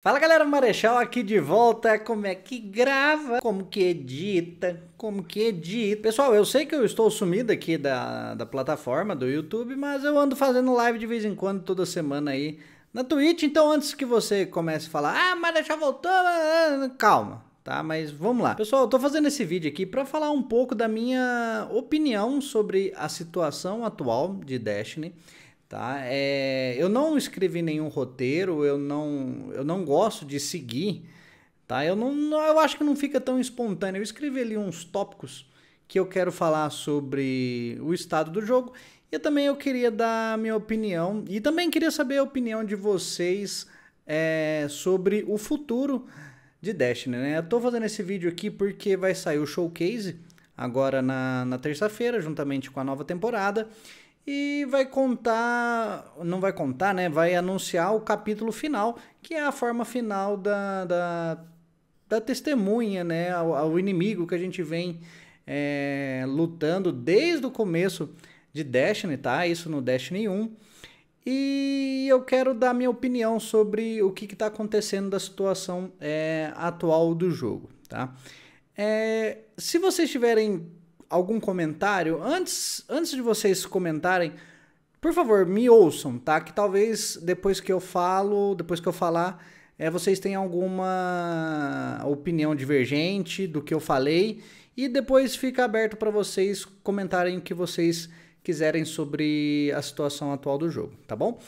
Fala galera, Marechal aqui de volta. Como é que grava? Como que edita? Como que edita? Pessoal, eu sei que eu estou sumido aqui da, da plataforma do YouTube, mas eu ando fazendo live de vez em quando, toda semana aí na Twitch. Então, antes que você comece a falar, ah, Marechal voltou, calma. Tá, mas vamos lá. Pessoal, eu tô fazendo esse vídeo aqui para falar um pouco da minha opinião sobre a situação atual de Destiny. Tá? É, eu não escrevi nenhum roteiro, eu não, eu não gosto de seguir. Tá? Eu, não, não, eu acho que não fica tão espontâneo. Eu escrevi ali uns tópicos que eu quero falar sobre o estado do jogo. E também eu queria dar minha opinião. E também queria saber a opinião de vocês é, sobre o futuro de Destiny. Né? Eu tô fazendo esse vídeo aqui porque vai sair o showcase agora na, na terça-feira, juntamente com a nova temporada e vai contar, não vai contar, né? Vai anunciar o capítulo final, que é a forma final da, da, da testemunha, né? O inimigo que a gente vem é, lutando desde o começo de Destiny, tá? Isso no Destiny 1. E eu quero dar minha opinião sobre o que está acontecendo da situação é, atual do jogo, tá? É, se vocês tiverem algum comentário, antes, antes de vocês comentarem, por favor, me ouçam, tá? Que talvez depois que eu falo, depois que eu falar, é, vocês tenham alguma opinião divergente do que eu falei. E depois fica aberto para vocês comentarem o que vocês quiserem sobre a situação atual do jogo, tá bom?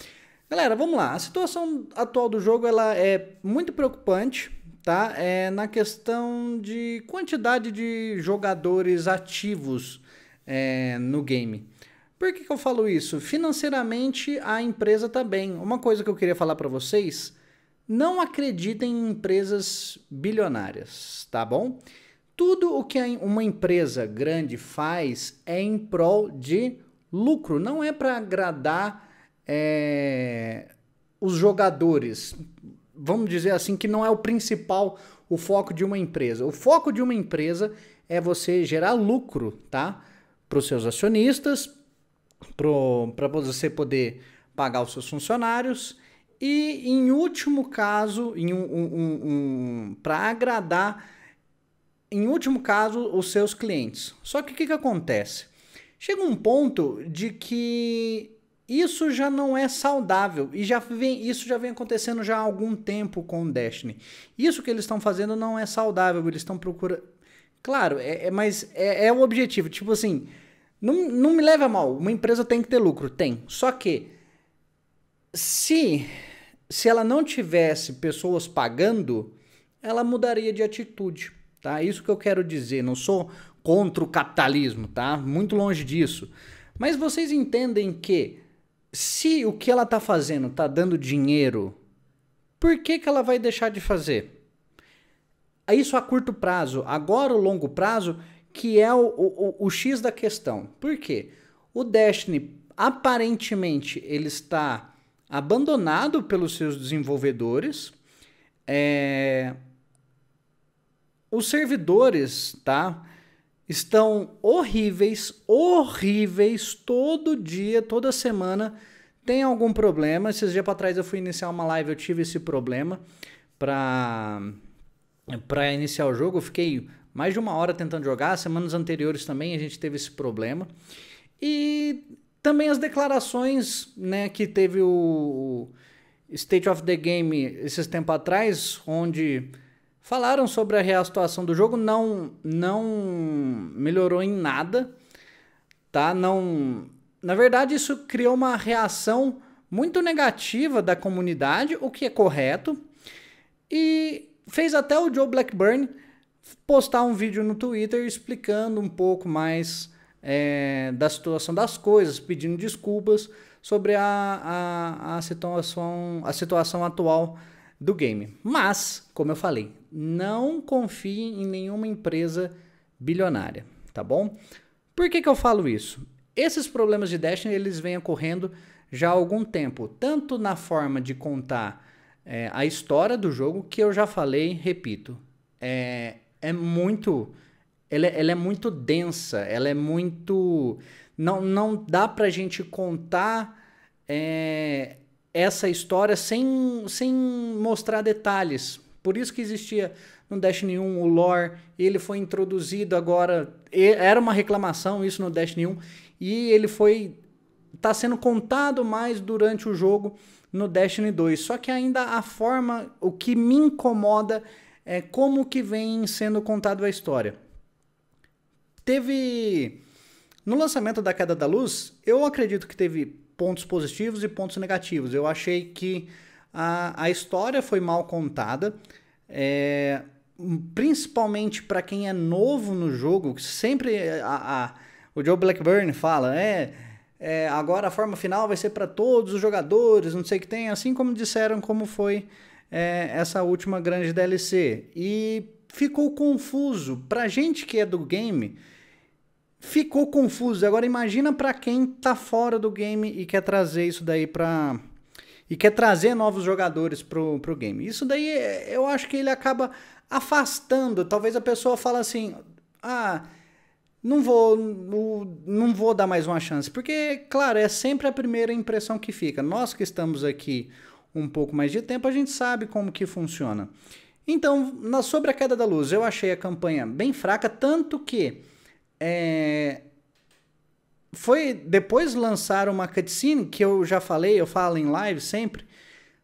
Galera, vamos lá. A situação atual do jogo ela é muito preocupante tá? É na questão de quantidade de jogadores ativos é, no game. Por que, que eu falo isso? Financeiramente, a empresa está bem. Uma coisa que eu queria falar para vocês: não acreditem em empresas bilionárias, tá bom? Tudo o que uma empresa grande faz é em prol de lucro, não é para agradar é, os jogadores vamos dizer assim, que não é o principal, o foco de uma empresa. O foco de uma empresa é você gerar lucro, tá? Para os seus acionistas, para você poder pagar os seus funcionários e, em último caso, em um, um, um, para agradar, em último caso, os seus clientes. Só que o que, que acontece? Chega um ponto de que isso já não é saudável e já vem, isso já vem acontecendo já há algum tempo com o Destiny. Isso que eles estão fazendo não é saudável, eles estão procurando. Claro, é, é mas é, é, o objetivo. Tipo assim, não, não me leva a mal, uma empresa tem que ter lucro, tem. Só que se, se ela não tivesse pessoas pagando, ela mudaria de atitude, tá? Isso que eu quero dizer, não sou contra o capitalismo, tá? Muito longe disso. Mas vocês entendem que se o que ela está fazendo está dando dinheiro, por que, que ela vai deixar de fazer? Isso a curto prazo. Agora, o longo prazo, que é o, o, o X da questão. Por quê? O Destiny, aparentemente, ele está abandonado pelos seus desenvolvedores. É... Os servidores, tá? estão horríveis, horríveis, todo dia, toda semana tem algum problema. Esses dias para trás eu fui iniciar uma live, eu tive esse problema para para iniciar o jogo. Eu fiquei mais de uma hora tentando jogar. Semanas anteriores também a gente teve esse problema. E também as declarações, né, que teve o State of the Game esses tempo atrás, onde Falaram sobre a real situação do jogo, não não melhorou em nada, tá? Não, na verdade isso criou uma reação muito negativa da comunidade, o que é correto, e fez até o Joe Blackburn postar um vídeo no Twitter explicando um pouco mais é, da situação das coisas, pedindo desculpas sobre a, a, a, situação, a situação atual do game. Mas, como eu falei, não confie em nenhuma empresa bilionária, tá bom? Por que, que eu falo isso? Esses problemas de Destiny eles vêm ocorrendo já há algum tempo, tanto na forma de contar é, a história do jogo, que eu já falei, repito, é, é muito. Ela, é, ela é muito densa, ela é muito. Não, não dá pra gente contar é, essa história sem, sem mostrar detalhes. Por isso que existia no Destiny 1 o lore, ele foi introduzido agora, era uma reclamação isso no Destiny 1, e ele foi tá sendo contado mais durante o jogo no Destiny 2. Só que ainda a forma, o que me incomoda é como que vem sendo contado a história. Teve no lançamento da Queda da Luz, eu acredito que teve pontos positivos e pontos negativos. Eu achei que a, a história foi mal contada, é, principalmente para quem é novo no jogo, que sempre a, a, o Joe Blackburn fala, é, é, agora a forma final vai ser para todos os jogadores, não sei o que tem, assim como disseram como foi é, essa última grande DLC. E ficou confuso. Pra gente que é do game, ficou confuso. Agora imagina para quem tá fora do game e quer trazer isso daí para e quer trazer novos jogadores pro, pro game. Isso daí é, eu acho que ele acaba afastando. Talvez a pessoa fala assim: "Ah, não vou não vou dar mais uma chance", porque claro, é sempre a primeira impressão que fica. Nós que estamos aqui um pouco mais de tempo, a gente sabe como que funciona. Então, na sobre a queda da luz, eu achei a campanha bem fraca, tanto que é... Foi depois lançar uma cutscene, que eu já falei, eu falo em live sempre.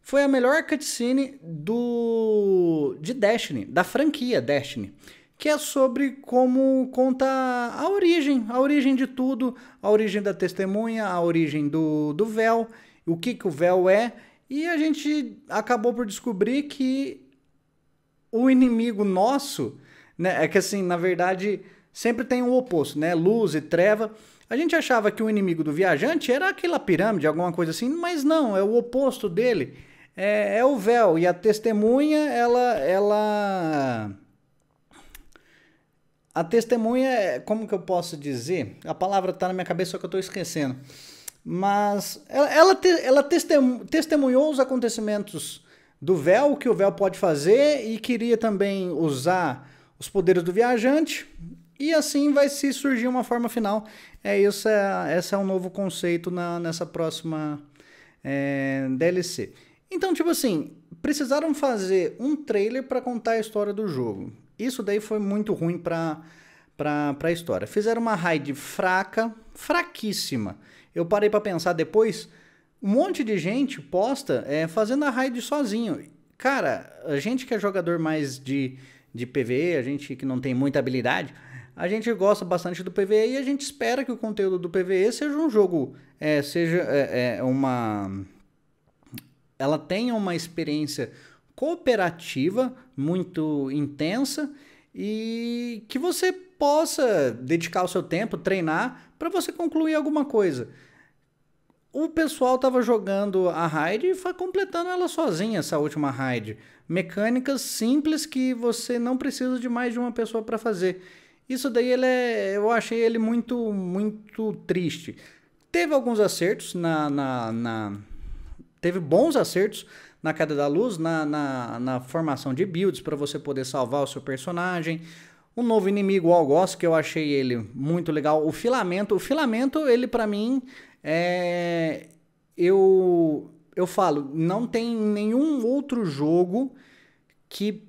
Foi a melhor cutscene do de Destiny, da franquia Destiny, que é sobre como conta a origem, a origem de tudo, a origem da testemunha, a origem do, do véu, o que, que o véu é. E a gente acabou por descobrir que o inimigo nosso, né? É que assim, na verdade, sempre tem um oposto, né? Luz e treva. A gente achava que o inimigo do viajante era aquela pirâmide, alguma coisa assim, mas não, é o oposto dele. É, é o véu. E a testemunha, ela. ela... A testemunha, é, como que eu posso dizer? A palavra está na minha cabeça, só que eu estou esquecendo. Mas ela, ela, te, ela testemunhou os acontecimentos do véu, o que o véu pode fazer, e queria também usar os poderes do viajante e assim vai se surgir uma forma final. É isso, é, esse é um novo conceito na, nessa próxima é, DLC. Então, tipo assim, precisaram fazer um trailer para contar a história do jogo. Isso daí foi muito ruim para para a história. Fizeram uma raid fraca, fraquíssima. Eu parei para pensar depois, um monte de gente posta é, fazendo a raid sozinho. Cara, a gente que é jogador mais de, de PVE, a gente que não tem muita habilidade, a gente gosta bastante do PVE e a gente espera que o conteúdo do PVE seja um jogo, é, seja é, é uma. Ela tenha uma experiência cooperativa muito intensa e que você possa dedicar o seu tempo, treinar, para você concluir alguma coisa. O pessoal estava jogando a raid e foi completando ela sozinha, essa última raid. Mecânicas simples que você não precisa de mais de uma pessoa para fazer. Isso daí ele é, eu achei ele muito, muito triste. Teve alguns acertos na, na, na teve bons acertos na queda da luz, na, na, na formação de builds para você poder salvar o seu personagem. Um novo inimigo, o Algos, que eu achei ele muito legal. O filamento, o filamento, ele para mim é eu eu falo, não tem nenhum outro jogo que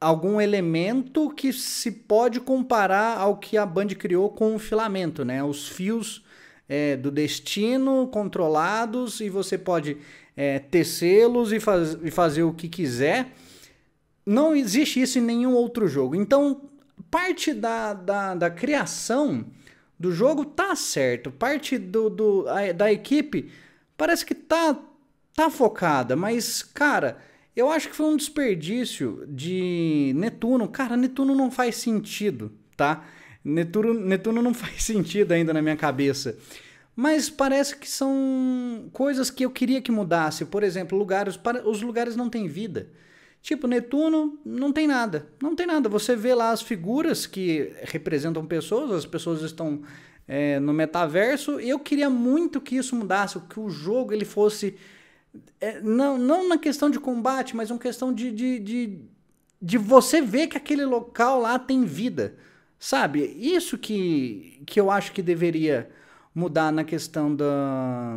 algum elemento que se pode comparar ao que a Band criou com o filamento, né? Os fios é, do destino controlados e você pode é, tecê-los e, faz, e fazer o que quiser. Não existe isso em nenhum outro jogo. Então, parte da, da, da criação do jogo tá certo, parte do, do a, da equipe parece que tá, tá focada, mas, cara eu acho que foi um desperdício de Netuno. Cara, Netuno não faz sentido, tá? Netuno, Netuno não faz sentido ainda na minha cabeça. Mas parece que são coisas que eu queria que mudasse. Por exemplo, lugares. Os lugares não têm vida. Tipo, Netuno não tem nada. Não tem nada. Você vê lá as figuras que representam pessoas, as pessoas estão é, no metaverso. E eu queria muito que isso mudasse, que o jogo ele fosse é, não, não na questão de combate, mas uma questão de, de, de, de você ver que aquele local lá tem vida. Sabe? Isso que, que eu acho que deveria mudar na questão da,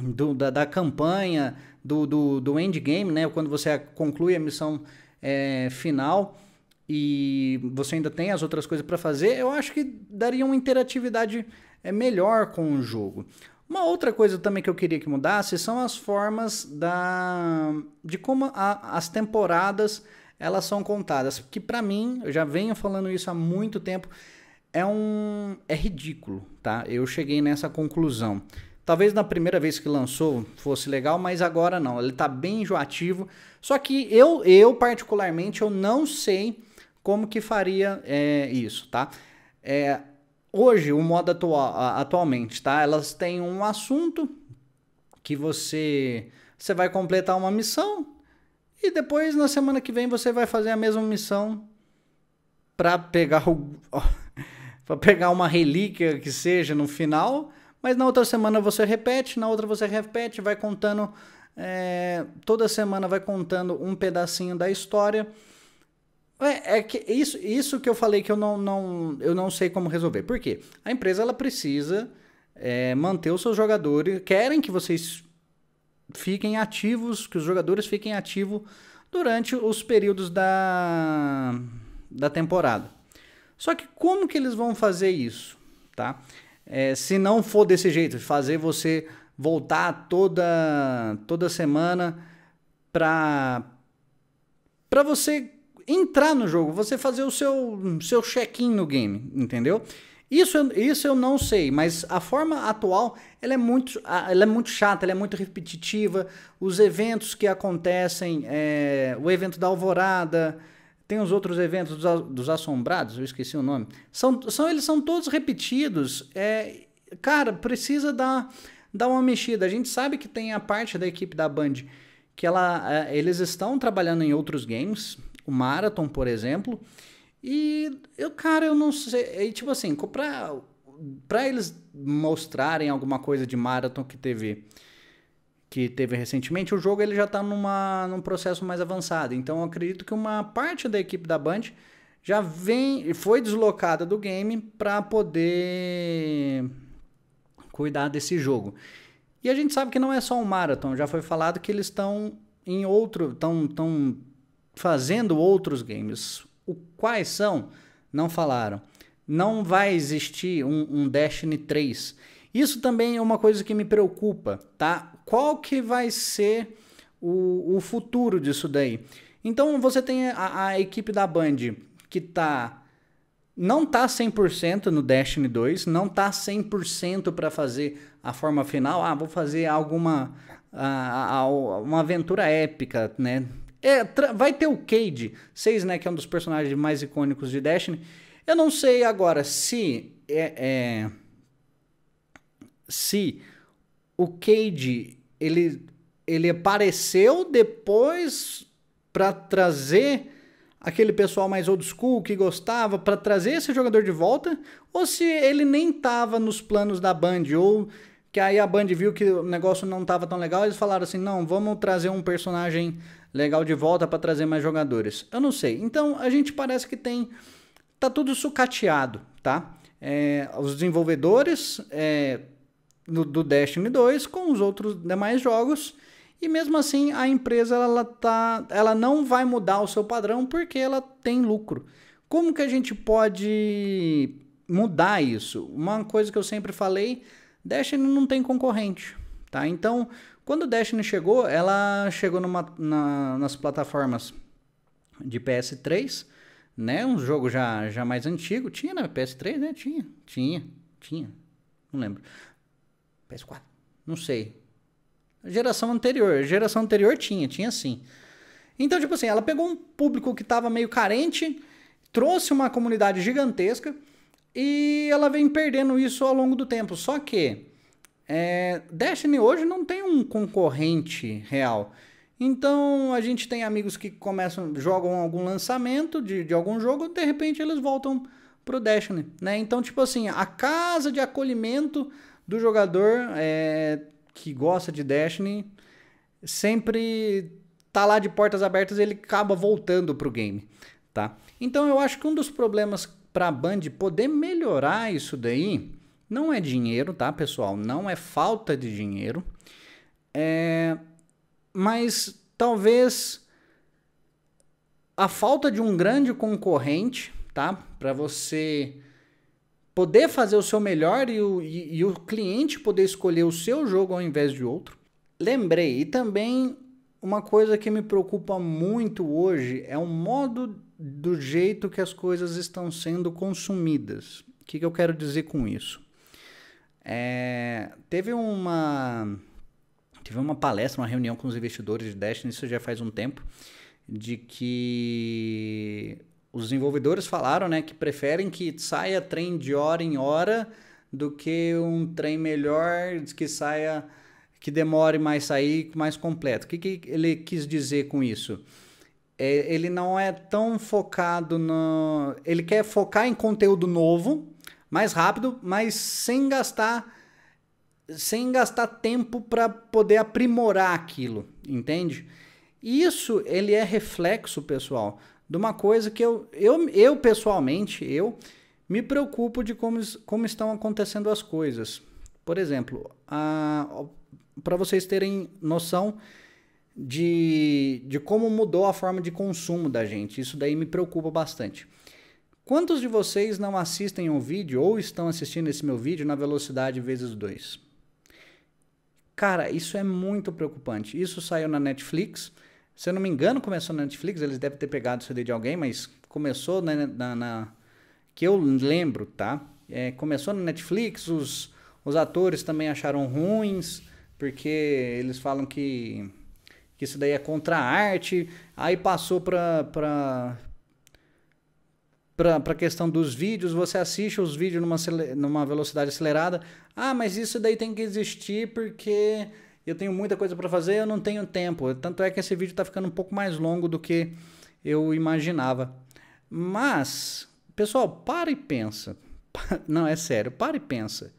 do, da, da, campanha, do, do, do endgame, né? Quando você conclui a missão é, final e você ainda tem as outras coisas para fazer, eu acho que daria uma interatividade é, melhor com o jogo. Uma outra coisa também que eu queria que mudasse são as formas da de como a, as temporadas elas são contadas, que para mim, eu já venho falando isso há muito tempo, é um é ridículo, tá? Eu cheguei nessa conclusão. Talvez na primeira vez que lançou fosse legal, mas agora não. Ele tá bem enjoativo. Só que eu, eu particularmente, eu não sei como que faria é, isso, tá? É, hoje, o modo atual, atualmente, tá? Elas têm um assunto que você você vai completar uma missão e depois na semana que vem você vai fazer a mesma missão para pegar o para pegar uma relíquia que seja no final, mas na outra semana você repete, na outra você repete, vai contando é, toda semana vai contando um pedacinho da história é, é, que isso, isso que eu falei que eu não, não, eu não sei como resolver. Por quê? A empresa ela precisa é, manter os seus jogadores. Querem que vocês fiquem ativos, que os jogadores fiquem ativos durante os períodos da, da temporada. Só que como que eles vão fazer isso? Tá? É, se não for desse jeito, fazer você voltar toda, toda semana para você entrar no jogo, você fazer o seu, seu check-in no game, entendeu? Isso, isso eu não sei, mas a forma atual ela é, muito, ela é muito chata, ela é muito repetitiva. Os eventos que acontecem, é, o evento da Alvorada, tem os outros eventos dos, dos Assombrados, eu esqueci o nome. São, são, eles são todos repetidos. É, cara, precisa dar, dar uma mexida. A gente sabe que tem a parte da equipe da Band que ela, é, eles estão trabalhando em outros games, o Marathon, por exemplo. E eu, cara, eu não sei. E, tipo assim, pra, pra eles mostrarem alguma coisa de Marathon que teve que teve recentemente, o jogo ele já está numa, num processo mais avançado. Então eu acredito que uma parte da equipe da Band já vem foi deslocada do game para poder cuidar desse jogo. E a gente sabe que não é só um marathon, já foi falado que eles estão em outro, estão tão fazendo outros games. O quais são? Não falaram. Não vai existir um, um Destiny 3. Isso também é uma coisa que me preocupa, tá? Qual que vai ser o, o futuro disso daí? Então você tem a, a equipe da Band que tá não tá 100% no Destiny 2, não tá 100% para fazer a forma final. Ah, vou fazer alguma a, a, uma aventura épica, né? É, vai ter o Cade 6, né? Que é um dos personagens mais icônicos de Destiny. Eu não sei agora se é, é se o Cade ele, ele apareceu depois para trazer aquele pessoal mais old school que gostava para trazer esse jogador de volta ou se ele nem tava nos planos da Band ou que aí a Band viu que o negócio não tava tão legal, eles falaram assim: "Não, vamos trazer um personagem legal de volta para trazer mais jogadores. Eu não sei. Então a gente parece que tem. Tá tudo sucateado, tá? É, os desenvolvedores é, do, do Destiny 2 com os outros demais jogos. E mesmo assim a empresa ela, tá, ela não vai mudar o seu padrão porque ela tem lucro. Como que a gente pode mudar isso? Uma coisa que eu sempre falei, Destiny não tem concorrente, tá? Então, quando Destiny chegou, ela chegou numa, na, nas plataformas de PS3, né? Um jogo já, já mais antigo. Tinha na PS3, né? Tinha, tinha, tinha. Não lembro. PS4, não sei. Geração anterior, geração anterior tinha, tinha sim. Então, tipo assim, ela pegou um público que estava meio carente, trouxe uma comunidade gigantesca e ela vem perdendo isso ao longo do tempo. Só que é, Destiny hoje não tem um concorrente real. Então a gente tem amigos que começam, jogam algum lançamento de, de algum jogo, de repente eles voltam pro Destiny, né? Então, tipo assim, a casa de acolhimento do jogador é, que gosta de Destiny sempre tá lá de portas abertas, ele acaba voltando pro game, tá? Então eu acho que um dos problemas para a Band poder melhorar isso daí não é dinheiro, tá, pessoal? Não é falta de dinheiro. É... Mas talvez a falta de um grande concorrente, tá? Para você poder fazer o seu melhor e o, e, e o cliente poder escolher o seu jogo ao invés de outro. Lembrei, e também uma coisa que me preocupa muito hoje é o modo do jeito que as coisas estão sendo consumidas. O que, que eu quero dizer com isso? É, teve uma teve uma palestra, uma reunião com os investidores de Destiny, isso já faz um tempo, de que os desenvolvedores falaram, né, que preferem que saia trem de hora em hora do que um trem melhor que saia que demore mais sair, mais completo. O que, que ele quis dizer com isso? É, ele não é tão focado no. Ele quer focar em conteúdo novo, mais rápido, mas sem gastar sem gastar tempo para poder aprimorar aquilo, entende? Isso ele é reflexo, pessoal, de uma coisa que eu eu, eu pessoalmente, eu me preocupo de como, como estão acontecendo as coisas. Por exemplo, para vocês terem noção, de, de como mudou a forma de consumo da gente. Isso daí me preocupa bastante. Quantos de vocês não assistem um vídeo ou estão assistindo esse meu vídeo na velocidade vezes 2? Cara, isso é muito preocupante. Isso saiu na Netflix. Se eu não me engano, começou na Netflix. Eles devem ter pegado o CD de alguém, mas começou na. na, na que eu lembro, tá? É, começou na Netflix. Os, os atores também acharam ruins, porque eles falam que, que isso daí é contra a arte. Aí passou para para a questão dos vídeos, você assiste os vídeos numa, numa velocidade acelerada. Ah, mas isso daí tem que existir porque eu tenho muita coisa para fazer, eu não tenho tempo. Tanto é que esse vídeo está ficando um pouco mais longo do que eu imaginava. Mas, pessoal, para e pensa. Não, é sério, para e pensa.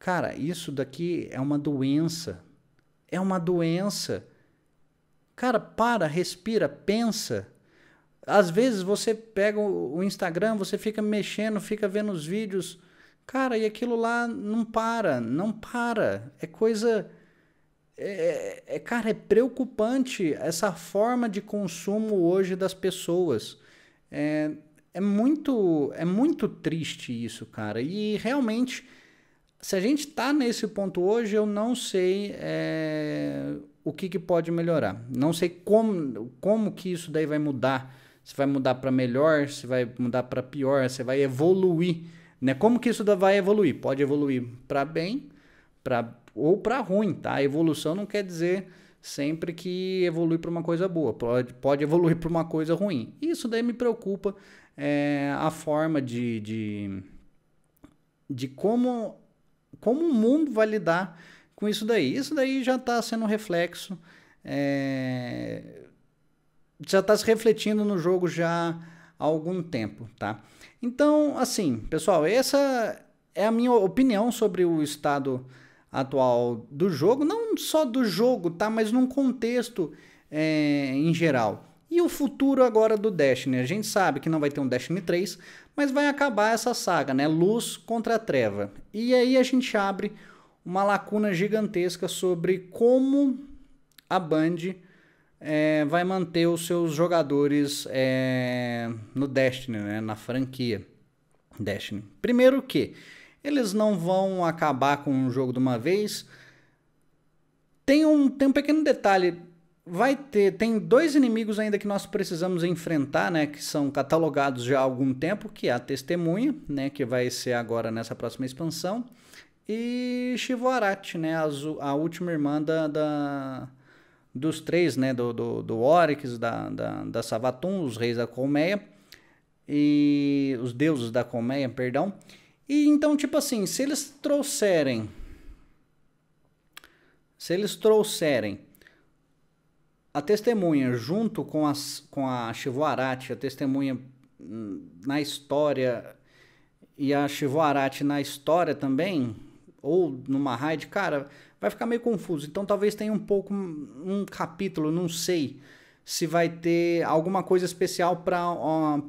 Cara, isso daqui é uma doença. É uma doença. Cara, para, respira, pensa. Às vezes você pega o Instagram, você fica mexendo, fica vendo os vídeos. Cara, e aquilo lá não para, não para. É coisa. É, é, é, cara, é preocupante essa forma de consumo hoje das pessoas. É, é, muito, é muito triste isso, cara. E realmente, se a gente está nesse ponto hoje, eu não sei é, o que, que pode melhorar. Não sei como, como que isso daí vai mudar se vai mudar para melhor, se vai mudar para pior, se vai evoluir, né? Como que isso vai evoluir? Pode evoluir para bem, para ou para ruim, tá? A evolução não quer dizer sempre que evolui para uma coisa boa, pode, pode evoluir para uma coisa ruim. Isso daí me preocupa é, a forma de, de, de como, como o mundo vai lidar com isso daí. Isso daí já está sendo reflexo é, já está se refletindo no jogo já há algum tempo, tá? Então, assim, pessoal, essa é a minha opinião sobre o estado atual do jogo, não só do jogo, tá? Mas num contexto é, em geral. E o futuro agora do Destiny? A gente sabe que não vai ter um Destiny 3, mas vai acabar essa saga, né? Luz contra a treva. E aí a gente abre uma lacuna gigantesca sobre como a Band é, vai manter os seus jogadores é, no Destiny, né, na franquia Destiny. Primeiro que eles não vão acabar com o jogo de uma vez. Tem um, tem um pequeno detalhe. Vai ter, tem dois inimigos ainda que nós precisamos enfrentar, né, que são catalogados já há algum tempo, que é a Testemunha, né, que vai ser agora nessa próxima expansão, e Shivorat, né, a, a última irmã da, da dos três, né, do, do, do Oryx, da, da, da Savatum, os reis da colmeia, e os deuses da colmeia, perdão. E então, tipo assim, se eles trouxerem, se eles trouxerem a testemunha junto com, as, com a Chivuarate a testemunha hum, na história e a Chivuarate na história também, ou numa raid, cara, vai ficar meio confuso. Então talvez tenha um pouco um capítulo, não sei se vai ter alguma coisa especial para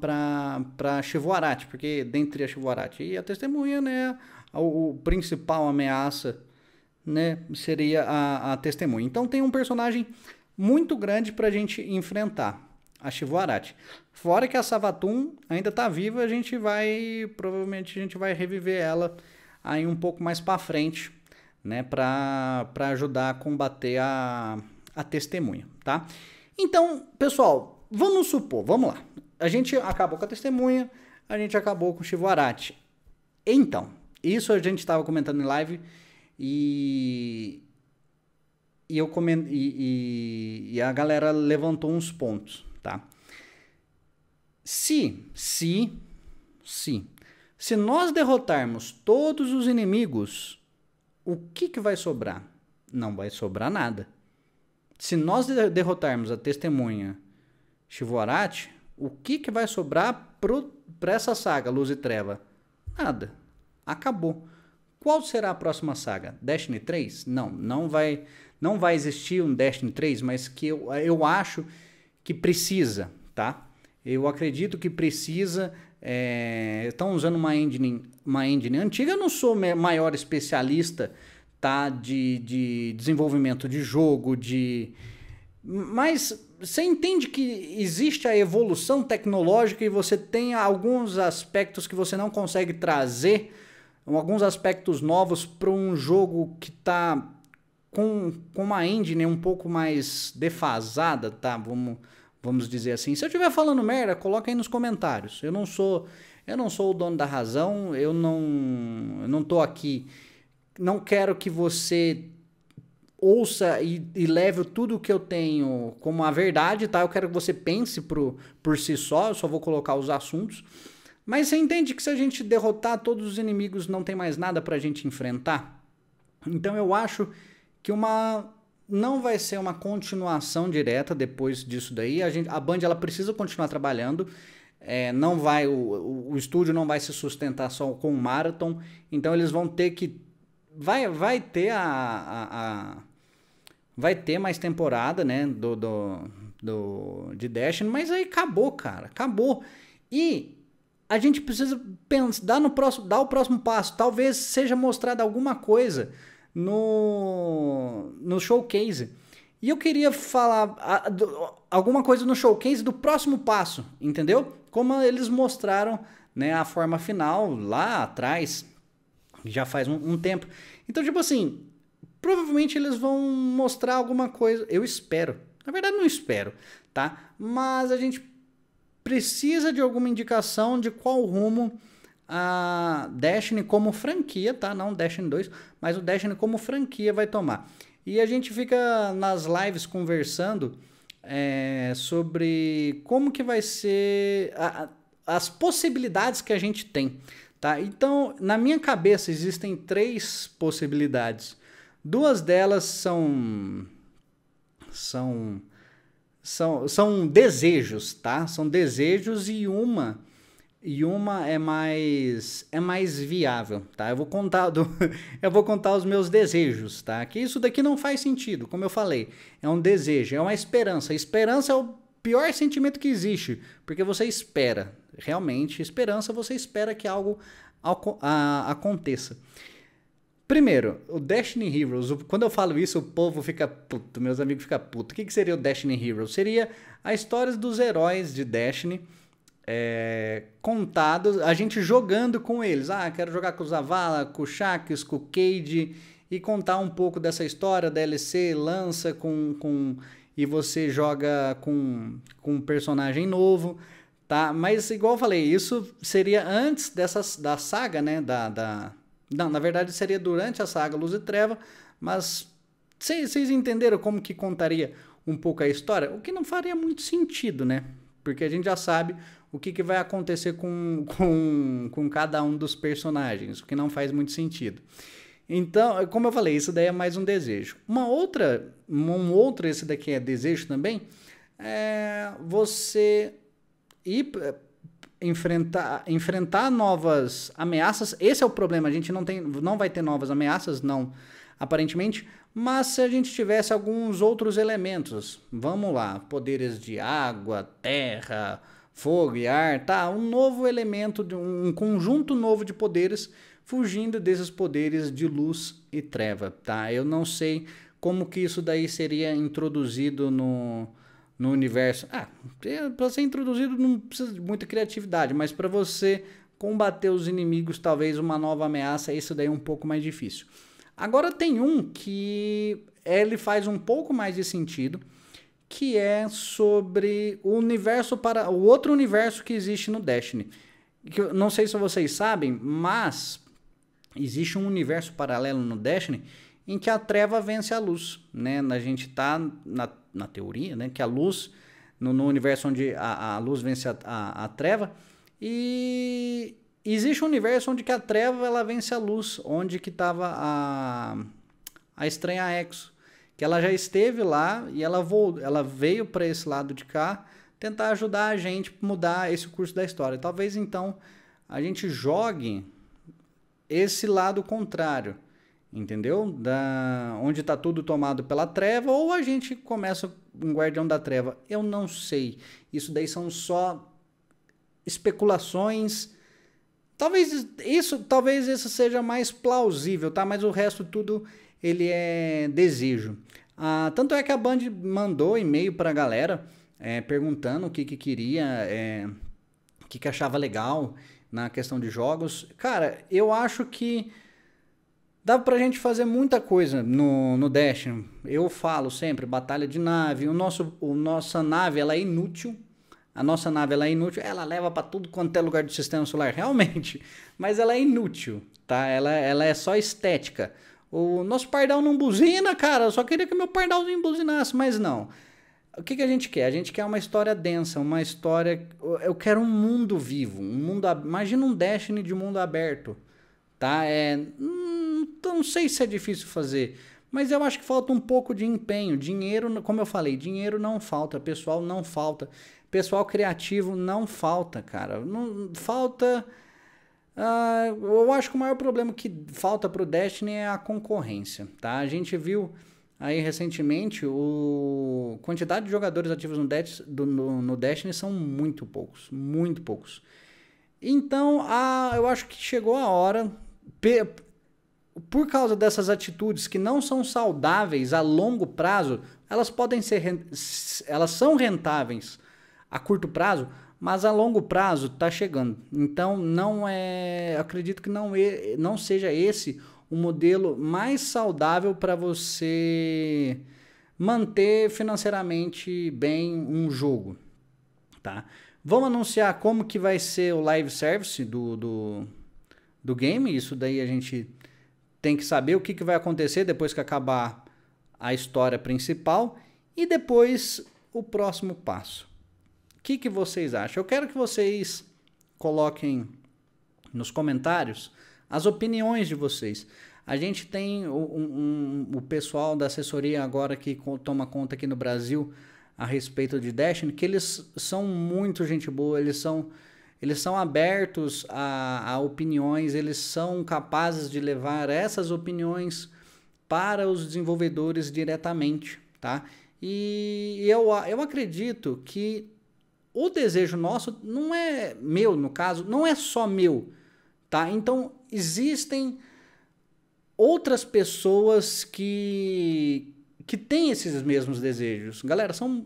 para para Shivorat, porque dentre a Chivuarate e a testemunha, né, o, o principal ameaça, né, seria a, a testemunha. Então tem um personagem muito grande para a gente enfrentar a Chivuarate. Fora que a Savatun ainda está viva, a gente vai provavelmente a gente vai reviver ela aí um pouco mais para frente né, para ajudar a combater a, a testemunha, tá? Então, pessoal, vamos supor, vamos lá. A gente acabou com a testemunha, a gente acabou com o Shivarati. Então, isso a gente estava comentando em live e e eu coment... E, e, e, a galera levantou uns pontos, tá? Se, se, se, se nós derrotarmos todos os inimigos o que, que vai sobrar? Não vai sobrar nada. Se nós derrotarmos a testemunha Shivorat, o que, que vai sobrar para essa saga Luz e Treva? Nada. Acabou. Qual será a próxima saga? Destiny 3? Não, não vai, não vai existir um Destiny 3, mas que eu, eu acho que precisa, tá? Eu acredito que precisa é, estão usando uma engine, uma engine antiga. Eu não sou maior especialista tá, de, de desenvolvimento de jogo, de mas você entende que existe a evolução tecnológica e você tem alguns aspectos que você não consegue trazer, alguns aspectos novos para um jogo que está com, com uma engine um pouco mais defasada, tá? Vamos vamos dizer assim. Se eu estiver falando merda, coloca aí nos comentários. Eu não sou, eu não sou o dono da razão, eu não eu não tô aqui não quero que você ouça e, e leve tudo o que eu tenho como a verdade, tá? Eu quero que você pense pro, por si só, eu só vou colocar os assuntos. Mas você entende que se a gente derrotar todos os inimigos, não tem mais nada pra gente enfrentar? Então eu acho que uma não vai ser uma continuação direta depois disso daí. A, gente, a Band ela precisa continuar trabalhando. É, não vai o, o estúdio não vai se sustentar só com o Marathon. Então eles vão ter que vai vai ter a, a, a vai ter mais temporada, né, do, do, do de Dash, mas aí acabou, cara, acabou. E a gente precisa pensar, dar, no próximo, dar o próximo passo. Talvez seja mostrada alguma coisa no, no showcase. E eu queria falar a, do, alguma coisa no showcase do próximo passo, entendeu? Como eles mostraram né, a forma final lá atrás, já faz um, um tempo. Então, tipo assim, provavelmente eles vão mostrar alguma coisa. Eu espero. Na verdade, não espero, tá? Mas a gente precisa de alguma indicação de qual rumo a Destiny como franquia, tá? Não Destiny 2, mas o Destiny como franquia vai tomar. E a gente fica nas lives conversando é, sobre como que vai ser a, as possibilidades que a gente tem, tá? Então, na minha cabeça existem três possibilidades. Duas delas são são são, são desejos, tá? São desejos e uma e uma é mais é mais viável, tá? Eu vou contar do, eu vou contar os meus desejos, tá? Que isso daqui não faz sentido, como eu falei, é um desejo, é uma esperança. Esperança é o pior sentimento que existe, porque você espera, realmente, esperança, você espera que algo aconteça. Primeiro, o Destiny Heroes. Quando eu falo isso, o povo fica puto, meus amigos ficam puto. O que, que seria o Destiny Heroes? Seria a história dos heróis de Destiny é, contados, a gente jogando com eles. Ah, quero jogar com o Zavala, com o Shakes, com o Cade e contar um pouco dessa história, DLC, lança com, com e você joga com, com um personagem novo, tá? Mas igual eu falei, isso seria antes dessa, da saga, né? Da, da... Não, na verdade seria durante a saga Luz e Treva, mas vocês entenderam como que contaria um pouco a história? O que não faria muito sentido, né? Porque a gente já sabe o que, que vai acontecer com, com, com cada um dos personagens, o que não faz muito sentido. Então, é como eu falei, isso daí é mais um desejo. Uma outra, um outro, esse daqui é desejo também, é você ir enfrentar, enfrentar novas ameaças. Esse é o problema, a gente não, tem, não vai ter novas ameaças, não, aparentemente, mas se a gente tivesse alguns outros elementos, vamos lá, poderes de água, terra, fogo e ar, tá? Um novo elemento, um conjunto novo de poderes, fugindo desses poderes de luz e treva, tá? Eu não sei como que isso daí seria introduzido no, no universo. Ah, é, para ser introduzido não precisa de muita criatividade, mas para você combater os inimigos, talvez uma nova ameaça, isso daí é um pouco mais difícil. Agora tem um que ele faz um pouco mais de sentido, que é sobre o universo para o outro universo que existe no Destiny. Que não sei se vocês sabem, mas existe um universo paralelo no Destiny em que a treva vence a luz, né? A gente tá na, na teoria, né, que a luz no, no universo onde a, a luz vence a, a, a treva e existe um universo onde que a treva ela vence a luz, onde que estava a, a estranha Exo, que ela já esteve lá e ela, vo, ela veio para esse lado de cá tentar ajudar a gente mudar esse curso da história. Talvez então a gente jogue esse lado contrário, entendeu? Da onde está tudo tomado pela treva ou a gente começa um guardião da treva. Eu não sei. Isso daí são só especulações Talvez isso, talvez isso seja mais plausível, tá? Mas o resto tudo ele é desejo. Ah, tanto é que a Band mandou e-mail para a galera é, perguntando o que, que queria, é, o que, que achava legal na questão de jogos. Cara, eu acho que dá a gente fazer muita coisa no, no Dash. Eu falo sempre, batalha de nave. O nosso, o nossa nave ela é inútil a nossa nave ela é inútil, ela leva para tudo quanto é lugar do sistema solar, realmente. Mas ela é inútil, tá? Ela, ela é só estética. O nosso pardal não buzina, cara. Eu só queria que meu pardalzinho buzinasse, mas não. O que, que a gente quer? A gente quer uma história densa, uma história. Eu quero um mundo vivo, um mundo. Imagina um Destiny de mundo aberto, tá? É, hum, então não sei se é difícil fazer, mas eu acho que falta um pouco de empenho, dinheiro, como eu falei, dinheiro não falta, pessoal não falta. Pessoal criativo não falta, cara. Não falta. Uh, eu acho que o maior problema que falta pro Destiny é a concorrência, tá? A gente viu aí recentemente o quantidade de jogadores ativos no, destiny do, no, no Destiny são muito poucos, muito poucos. Então, a, eu acho que chegou a hora, pe, por causa dessas atitudes que não são saudáveis a longo prazo, elas podem ser, elas são rentáveis a curto prazo, mas a longo prazo está chegando. Então não é, acredito que não, é, não seja esse o modelo mais saudável para você manter financeiramente bem um jogo, tá? Vamos anunciar como que vai ser o live service do, do, do game. Isso daí a gente tem que saber o que, que vai acontecer depois que acabar a história principal e depois o próximo passo. O que, que vocês acham? Eu quero que vocês coloquem nos comentários as opiniões de vocês. A gente tem o, um, um, o pessoal da assessoria agora que toma conta aqui no Brasil a respeito de Destiny, que eles são muito gente boa, eles são, eles são abertos a, a opiniões, eles são capazes de levar essas opiniões para os desenvolvedores diretamente, tá? E eu, eu acredito que o desejo nosso não é meu, no caso, não é só meu, tá? Então existem outras pessoas que que têm esses mesmos desejos. Galera, são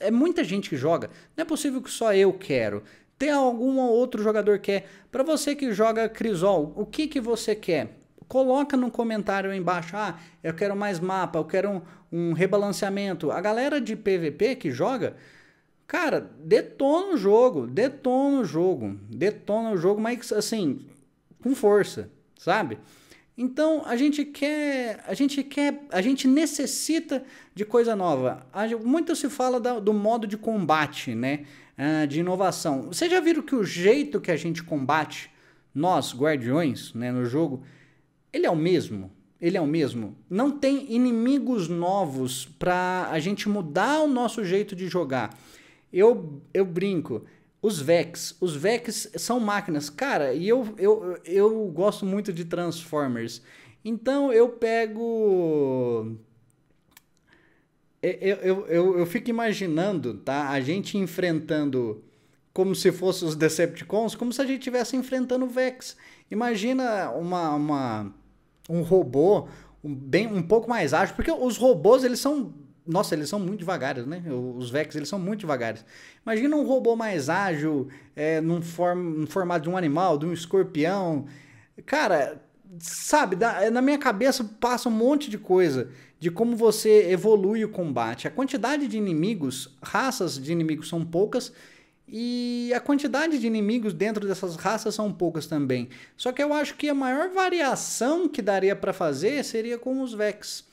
é muita gente que joga. Não é possível que só eu quero. Tem algum outro jogador que quer. É. Para você que joga Crisol, o que que você quer? Coloca no comentário aí embaixo, ah, eu quero mais mapa, eu quero um, um rebalanceamento. A galera de PVP que joga, Cara, detona o jogo, detona o jogo, detona o jogo, mas assim, com força, sabe? Então a gente quer, a gente quer, a gente necessita de coisa nova. Muito se fala do modo de combate, né? Ah, de inovação. Vocês já viram que o jeito que a gente combate, nós, guardiões, né, no jogo, ele é o mesmo. Ele é o mesmo. Não tem inimigos novos para a gente mudar o nosso jeito de jogar. Eu, eu brinco. Os VEX. Os VEX são máquinas. Cara, e eu, eu, eu gosto muito de Transformers. Então eu pego. Eu, eu, eu, eu, fico imaginando, tá? A gente enfrentando como se fossem os Decepticons, como se a gente estivesse enfrentando o Vex. Imagina uma, uma, um robô um, bem, um pouco mais ágil, porque os robôs eles são nossa, eles são muito devagares, né? Os Vex, eles são muito devagares. Imagina um robô mais ágil, é, num, form, formato de um animal, de um escorpião. Cara, sabe, é, na minha cabeça passa um monte de coisa de como você evolui o combate. A quantidade de inimigos, raças de inimigos são poucas e a quantidade de inimigos dentro dessas raças são poucas também. Só que eu acho que a maior variação que daria para fazer seria com os Vex.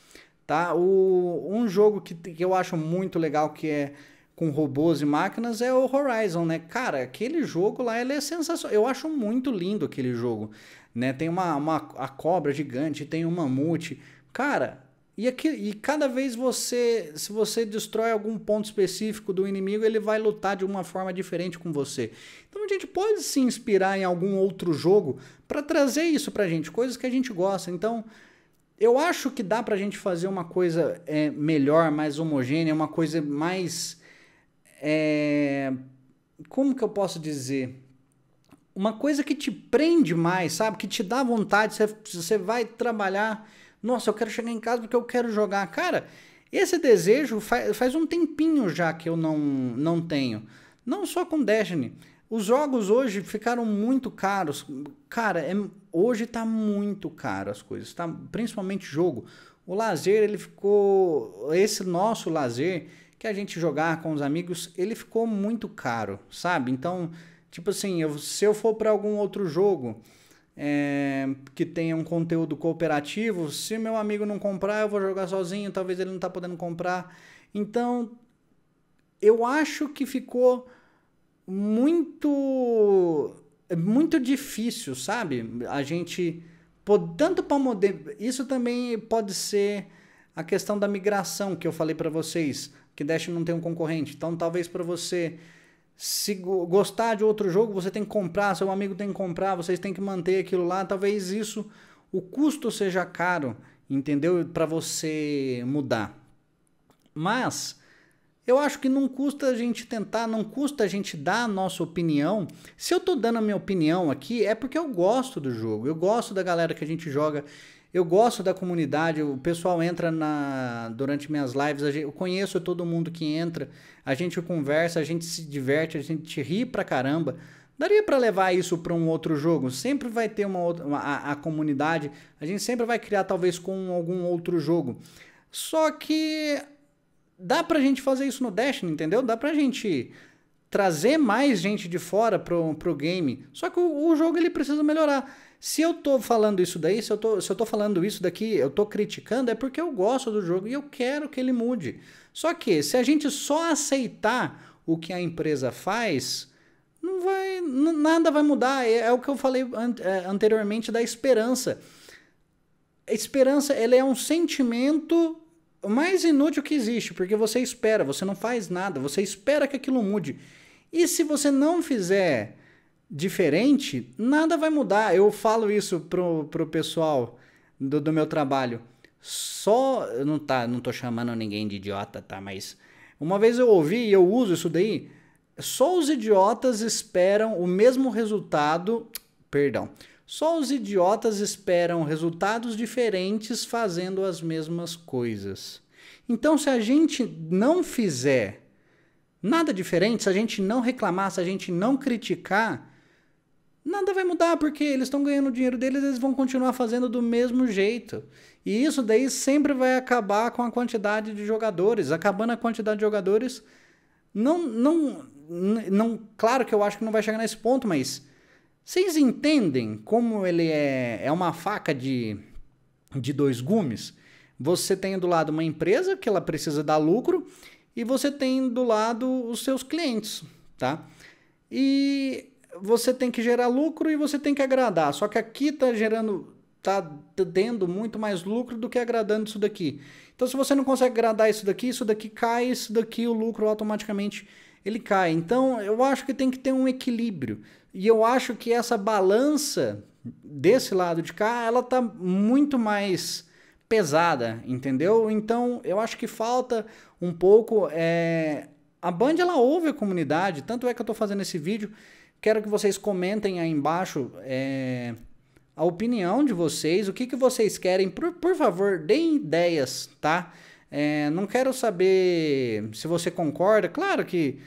Tá? O, um jogo que, que eu acho muito legal que é com robôs e máquinas é o Horizon, né? Cara, aquele jogo lá ele é sensacional. Eu acho muito lindo aquele jogo, né? Tem uma, uma a cobra gigante, tem um mamute. Cara, e, aqui, e cada vez você, se você destrói algum ponto específico do inimigo, ele vai lutar de uma forma diferente com você. Então a gente pode se inspirar em algum outro jogo para trazer isso pra gente, coisas que a gente gosta. Então, eu acho que dá para a gente fazer uma coisa é, melhor, mais homogênea, uma coisa mais. É, como que eu posso dizer? Uma coisa que te prende mais, sabe? Que te dá vontade. Você, vai trabalhar. Nossa, eu quero chegar em casa porque eu quero jogar. Cara, esse desejo faz, faz um tempinho já que eu não, não tenho. Não só com Destiny. Os jogos hoje ficaram muito caros. Cara, é, hoje tá muito caro as coisas, tá? Principalmente jogo. O lazer, ele ficou. Esse nosso lazer, que a gente jogar com os amigos, ele ficou muito caro, sabe? Então, tipo assim, eu, se eu for para algum outro jogo é, que tenha um conteúdo cooperativo, se meu amigo não comprar, eu vou jogar sozinho, talvez ele não tá podendo comprar. Então, eu acho que ficou muito é muito difícil, sabe? A gente tanto para modelo, isso também pode ser a questão da migração que eu falei para vocês, que Dash não tem um concorrente. Então, talvez para você se gostar de outro jogo, você tem que comprar, seu amigo tem que comprar, vocês têm que manter aquilo lá. Talvez isso, o custo seja caro, entendeu? Para você mudar. Mas eu acho que não custa a gente tentar, não custa a gente dar a nossa opinião. Se eu tô dando a minha opinião aqui, é porque eu gosto do jogo, eu gosto da galera que a gente joga. Eu gosto da comunidade, o pessoal entra na durante minhas lives, eu conheço todo mundo que entra, a gente conversa, a gente se diverte, a gente ri pra caramba. Daria para levar isso para um outro jogo? Sempre vai ter uma outra uma, a, a, comunidade, a gente sempre vai criar talvez com algum outro jogo. Só que dá pra gente fazer isso no Destiny, entendeu? Dá pra gente trazer mais gente de fora pro, pro game. Só que o, o, jogo ele precisa melhorar. Se eu tô falando isso daí, se eu, tô, se eu tô falando isso daqui, eu tô criticando, é porque eu gosto do jogo e eu quero que ele mude. Só que se a gente só aceitar o que a empresa faz, não vai, nada vai mudar. É, é, o que eu falei an é, anteriormente da esperança. esperança, ele é um sentimento o mais inútil que existe, porque você espera, você não faz nada, você espera que aquilo mude. E se você não fizer diferente, nada vai mudar. Eu falo isso pro, pro pessoal do, do meu trabalho. Só. Não, tá, não tô chamando ninguém de idiota, tá? Mas. Uma vez eu ouvi e eu uso isso daí. Só os idiotas esperam o mesmo resultado. Perdão. Só os idiotas esperam resultados diferentes fazendo as mesmas coisas. Então, se a gente não fizer nada diferente, se a gente não reclamar, se a gente não criticar, nada vai mudar, porque eles estão ganhando o dinheiro deles, eles vão continuar fazendo do mesmo jeito. E isso daí sempre vai acabar com a quantidade de jogadores. Acabando a quantidade de jogadores, não, não, não, claro que eu acho que não vai chegar nesse ponto, mas vocês entendem como ele é, é uma faca de, de dois gumes? Você tem do lado uma empresa que ela precisa dar lucro e você tem do lado os seus clientes, tá? E você tem que gerar lucro e você tem que agradar. Só que aqui está gerando, tá dando muito mais lucro do que agradando isso daqui. Então, se você não consegue agradar isso daqui, isso daqui cai, isso daqui o lucro automaticamente ele cai. Então, eu acho que tem que ter um equilíbrio. E eu acho que essa balança desse lado de cá, ela tá muito mais pesada, entendeu? Então, eu acho que falta um pouco. É... A Band ela ouve a comunidade, tanto é que eu estou fazendo esse vídeo. Quero que vocês comentem aí embaixo é... a opinião de vocês, o que, que vocês querem. Por, por favor, deem ideias, tá? É... Não quero saber se você concorda. Claro que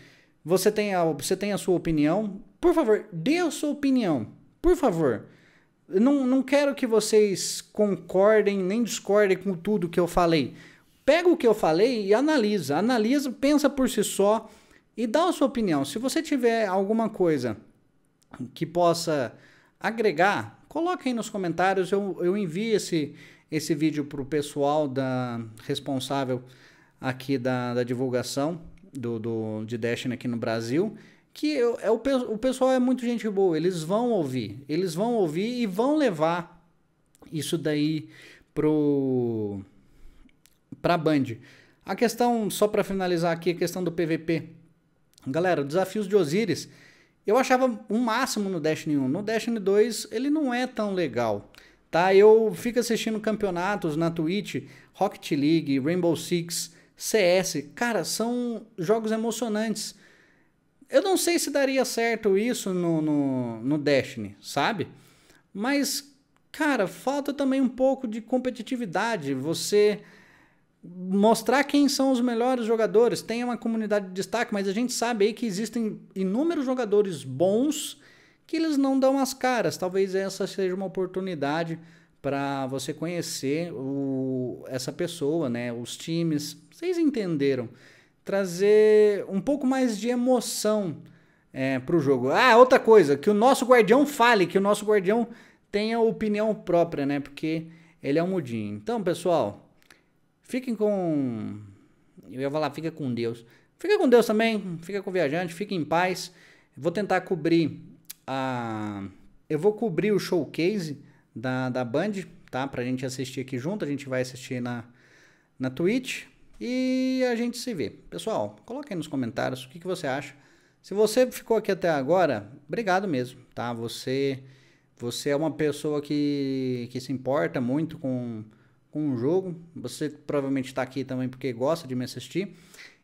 você tem a, você tem a sua opinião. Por favor, dê a sua opinião. Por favor. Não, não quero que vocês concordem nem discordem com tudo que eu falei. Pega o que eu falei e analisa. Analisa, pensa por si só e dá a sua opinião. Se você tiver alguma coisa que possa agregar, coloque aí nos comentários. Eu, eu envio esse, esse vídeo para o pessoal da responsável aqui da, da divulgação do, do, de Destiny aqui no Brasil, que eu, é o, o pessoal é muito gente boa, eles vão ouvir, eles vão ouvir e vão levar isso daí pro pra Band. A questão, só para finalizar aqui, a questão do PVP. Galera, desafios de Osiris, eu achava um máximo no Destiny 1. No Destiny 2, ele não é tão legal, tá? Eu fico assistindo campeonatos na Twitch, Rocket League, Rainbow Six, CS. Cara, são jogos emocionantes. Eu não sei se daria certo isso no, no, no Destiny, sabe? Mas, cara, falta também um pouco de competitividade. Você mostrar quem são os melhores jogadores. Tem uma comunidade de destaque, mas a gente sabe aí que existem inúmeros jogadores bons que eles não dão as caras. Talvez essa seja uma oportunidade para você conhecer o, essa pessoa, né? Os times, vocês entenderam. Trazer um pouco mais de emoção é, para o jogo. Ah, outra coisa, que o nosso guardião fale, que o nosso guardião tenha opinião própria, né? Porque ele é um mudinho. Então, pessoal, fiquem com. Eu ia falar, fica com Deus. Fica com Deus também, fica com o viajante, fica em paz. Vou tentar cobrir a. Eu vou cobrir o showcase da, da Band, tá? Pra gente assistir aqui junto. A gente vai assistir na, na Twitch. E a gente se vê. Pessoal, coloque aí nos comentários o que, que você acha. Se você ficou aqui até agora, obrigado mesmo, tá? Você, você é uma pessoa que, que se importa muito com, com o jogo. Você provavelmente está aqui também porque gosta de me assistir.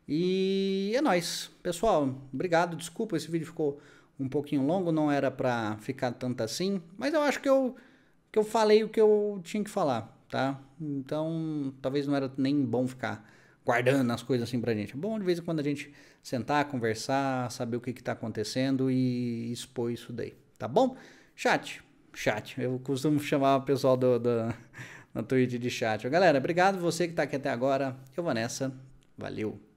E é nóis. Pessoal, obrigado. Desculpa, esse vídeo ficou um pouquinho longo, não era pra ficar tanto assim. Mas eu acho que eu, que eu falei o que eu tinha que falar, tá? Então, talvez não era nem bom ficar guardando as coisas assim pra gente. É bom de vez em quando a gente sentar, conversar, saber o que que tá acontecendo e expor isso daí, tá bom? Chat, chat. Eu costumo chamar o pessoal do, do, na Twitch de chat. Galera, obrigado você que tá aqui até agora. Eu vou nessa. Valeu!